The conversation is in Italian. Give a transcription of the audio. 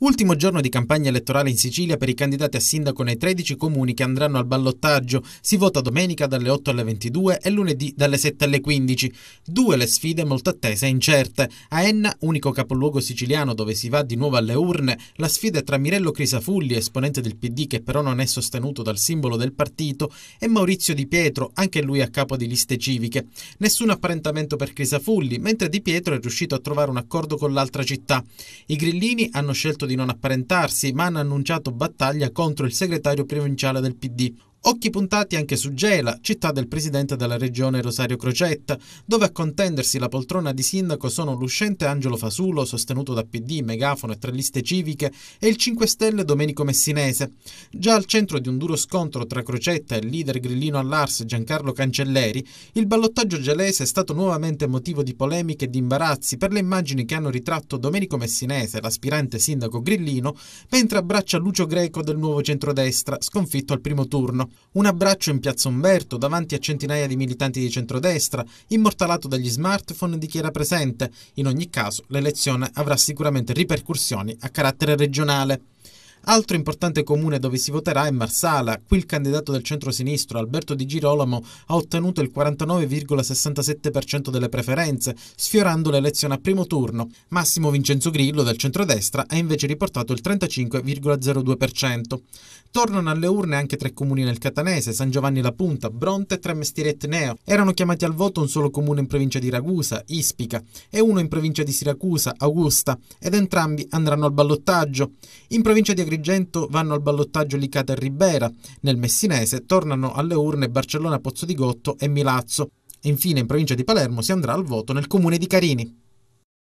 Ultimo giorno di campagna elettorale in Sicilia per i candidati a sindaco nei 13 comuni che andranno al ballottaggio. Si vota domenica dalle 8 alle 22 e lunedì dalle 7 alle 15. Due le sfide molto attese e incerte. A Enna, unico capoluogo siciliano dove si va di nuovo alle urne, la sfida è tra Mirello Crisafulli, esponente del PD che però non è sostenuto dal simbolo del partito, e Maurizio Di Pietro, anche lui a capo di liste civiche. Nessun apparentamento per Crisafulli, mentre Di Pietro è riuscito a trovare un accordo con l'altra città. I grillini hanno scelto di non apparentarsi, ma hanno annunciato battaglia contro il segretario provinciale del PD, Occhi puntati anche su Gela, città del presidente della regione Rosario Crocetta, dove a contendersi la poltrona di sindaco sono l'uscente Angelo Fasulo, sostenuto da PD, Megafono e tre liste civiche, e il 5 Stelle Domenico Messinese. Già al centro di un duro scontro tra Crocetta e il leader grillino all'Ars Giancarlo Cancelleri, il ballottaggio gelese è stato nuovamente motivo di polemiche e di imbarazzi per le immagini che hanno ritratto Domenico Messinese, l'aspirante sindaco grillino, mentre abbraccia Lucio Greco del nuovo centrodestra, sconfitto al primo turno. Un abbraccio in piazza Umberto davanti a centinaia di militanti di centrodestra, immortalato dagli smartphone di chi era presente. In ogni caso, l'elezione avrà sicuramente ripercussioni a carattere regionale. Altro importante comune dove si voterà è Marsala. Qui il candidato del centro-sinistro, Alberto Di Girolamo, ha ottenuto il 49,67% delle preferenze, sfiorando l'elezione a primo turno. Massimo Vincenzo Grillo, del centro-destra, ha invece riportato il 35,02%. Tornano alle urne anche tre comuni nel Catanese, San Giovanni La Punta, Bronte e Tremestieri Etneo. Erano chiamati al voto un solo comune in provincia di Ragusa, Ispica, e uno in provincia di Siracusa, Augusta, ed entrambi andranno al ballottaggio. In provincia di Agricoltura Agrigento vanno al ballottaggio Licata e Ribera, nel Messinese tornano alle urne Barcellona Pozzo di Gotto e Milazzo. Infine in provincia di Palermo si andrà al voto nel comune di Carini.